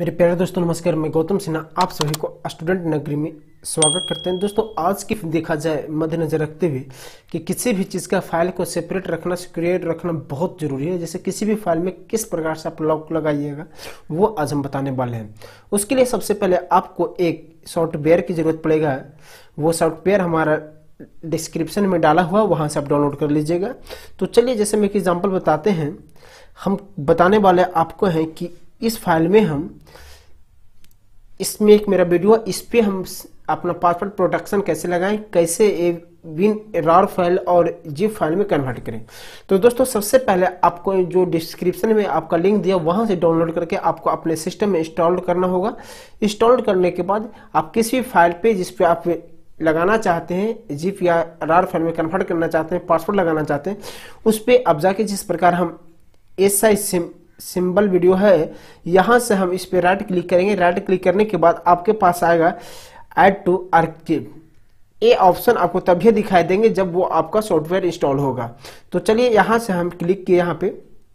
मेरे प्यारे दोस्तों नमस्कार मैं गौतम सिन्हा आप सभी को स्टूडेंट नगरी में स्वागत करते हैं दोस्तों आज की देखा जाए मद्देनजर रखते हुए कि किसी भी चीज़ का फाइल को सेपरेट रखना सिक्योरेट रखना बहुत ज़रूरी है जैसे किसी भी फाइल में किस प्रकार से आप लॉक लगाइएगा वो आज हम बताने वाले हैं उसके लिए सबसे पहले आपको एक सॉफ्टवेयर की ज़रूरत पड़ेगा वो सॉफ्टवेयर हमारा डिस्क्रिप्शन में डाला हुआ वहाँ से आप डाउनलोड कर लीजिएगा तो चलिए जैसे मैं एक एग्जाम्पल बताते हैं हम बताने वाले आपको हैं कि इस फाइल में हम इसमें एक मेरा वीडियो इस पर हम अपना पासवर्ड प्रोटेक्शन कैसे लगाएं कैसे विन रॉर फाइल और जिप फाइल में कन्वर्ट करें तो दोस्तों सबसे पहले आपको जो डिस्क्रिप्शन में आपका लिंक दिया वहां से डाउनलोड करके आपको अपने सिस्टम में इंस्टॉल करना होगा इंस्टॉल करने के बाद आप किसी भी फाइल पे जिस पे आप लगाना चाहते हैं जिप या रार फाइल में कन्वर्ट करना चाहते हैं पासवर्ड लगाना चाहते हैं उस पर आप जाके जिस प्रकार हम एस आई सिम सिंबल वीडियो है यहां से हम इस पर राइट क्लिक करेंगे राइट क्लिक करने के बाद आपके पास आएगा एड टू आर्किव ये ऑप्शन आपको तभी दिखाई देंगे जब वो आपका सॉफ्टवेयर इंस्टॉल होगा तो चलिए यहां से हम क्लिक किए यहाँ पे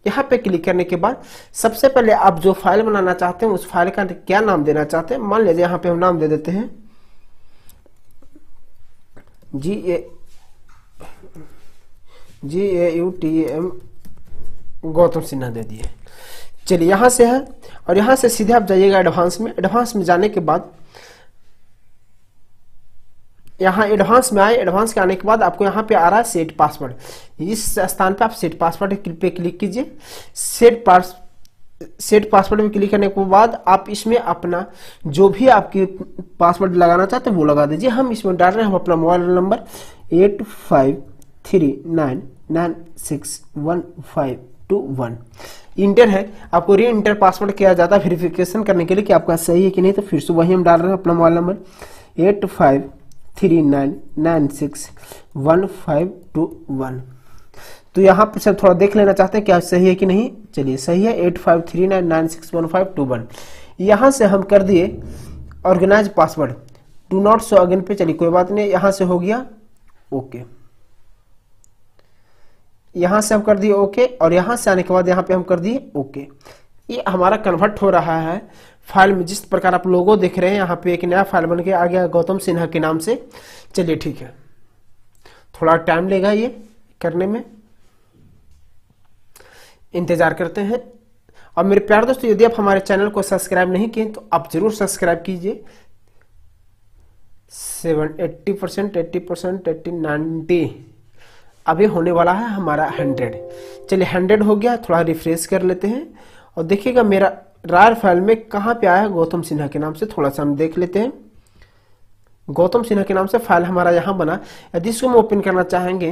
यहाँ पे क्लिक करने के बाद सबसे पहले आप जो फाइल बनाना चाहते हैं उस फाइल का क्या नाम देना चाहते हैं मान लीजिए यहाँ पे हम नाम दे देते हैं G A G A U T M Gautam Sinha दे दिए चलिए यहाँ से है और यहाँ से सीधे आप जाइएगा एडवांस में एडवांस में जाने के बाद यहाँ एडवांस में आए एडवांस के आने के बाद आपको यहाँ पे आ रहा है सेट पासवर्ड इस स्थान पे आप सेट पासवर्ड पे क्लिक कीजिए सेट पास सेट पासवर्ड में क्लिक करने के बाद आप इसमें अपना जो भी आपके पासवर्ड लगाना चाहते हैं वो लगा दीजिए हम इसमें डाल रहे हैं हम अपना mobile number eight five three nine nine six one five two one enter है आपको री इंटर पासवर्ड किया जाता है वेरिफिकेशन करने के लिए कि आपका सही है कि नहीं तो फिर से वही हम डाल रहे हैं अपना mobile number eight five three nine nine six one five two one तो यहाँ पर सब थोड़ा देख लेना चाहते हैं क्या सही है कि नहीं चलिए सही है eight five three nine nine six one five two one यहाँ से हम कर दिए organise password to not so again पे चलिए कोई बात नहीं यहाँ से हो गया ओके okay. यहाँ से हम कर दिए ओके और यहाँ से आने के बाद यहाँ पे हम कर दिए ओके ये हमारा कन्वर्ट हो रहा है फाइल में जिस प्रकार आप लोगो देख रहे हैं यहाँ पे एक नया फाइल बन के आ गया गौतम सिन्हा के नाम से चलिए ठीक है थोड़ा टाइम लेगा ये करने में इंतज़ार करते हैं और मेरे प्यार दोस्तों यदि आप हमारे चैनल को सब्सक्राइब नहीं किए तो आप ज़रूर सब्सक्राइब कीजिए seven eighty percent eighty percent eighty ninety अभी होने वाला है हमारा हंड्रेड चलिए हंड्रेड हो गया थोड़ा रिफ्रेश कर लेते हैं और देखिएगा मेरा रार फाइल में कहाँ पे आया गौतम सिन्हा के नाम से थोड़ा सा हम देख लेते हैं गौतम सिन्हा के नाम से फाइल हमारा यहाँ बना यदि इसको हम ओपन करना चाहेंगे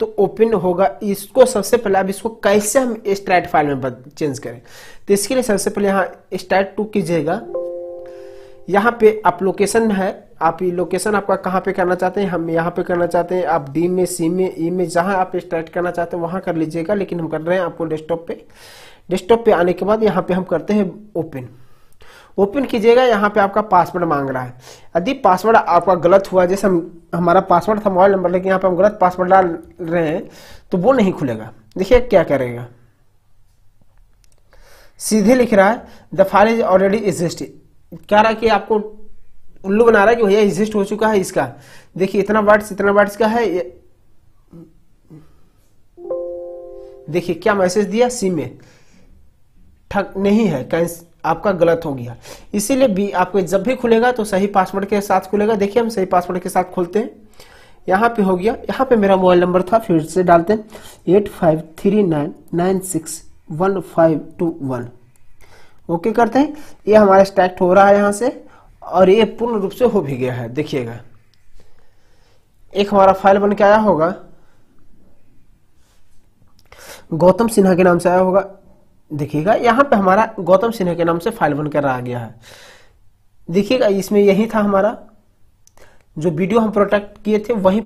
तो ओपन होगा इसको सबसे पहले अब इसको कैसे हम स्टार्ट फाइल में चेंज करें तो इसके लिए सबसे पहले यहाँ स्टार्ट टू कीजिएगा यहाँ पे आप लोकेशन है आप ये लोकेशन आपका कहाँ पे करना चाहते हैं हम यहाँ पे करना चाहते हैं आप डी में सी में ई e में जहाँ आप स्टार्ट करना चाहते हैं वहाँ कर लीजिएगा लेकिन हम कर रहे हैं आपको डेस्कटॉप पे डेस्कटॉप पे आने के बाद यहाँ पे हम करते हैं ओपन ओपन कीजिएगा यहाँ पे आपका पासवर्ड मांग रहा है यदि पासवर्ड आपका गलत हुआ जैसे हम हमारा पासवर्ड था मोबाइल नंबर लेकिन यहाँ पे हम गलत पासवर्ड डाल रहे हैं तो वो नहीं खुलेगा देखिए क्या करेगा सीधे लिख रहा है the file is already exist क्या रहा कि आपको उल्लू बना रहा है कि भैया एग्जिस्ट हो चुका है इसका देखिए इतना वर्ड्स इतना वर्ड्स का है देखिए क्या मैसेज दिया सी में ठक नहीं है कैंस आपका गलत हो गया इसीलिए भी आपको जब भी खुलेगा तो सही पासवर्ड के साथ खुलेगा देखिए हम सही पासवर्ड के साथ खोलते हैं यहाँ पे हो गया यहाँ पे मेरा मोबाइल नंबर था फिर से डालते हैं eight five three nine nine six one five two one okay करते हैं ये हमारा स्टैक्ट हो रहा है यहाँ से और ये पूर्ण रूप से हो भी गया है देखिएगा एक हमारा फाइल बन के आया होगा गौतम सिन्हा के नाम से आया होगा देखिएगा यहाँ पे हमारा गौतम सिन्हा के नाम से फाइल बनकर आ गया है देखिएगा इसमें यही था हमारा जो वीडियो हम प्रोटेक्ट किए थे वही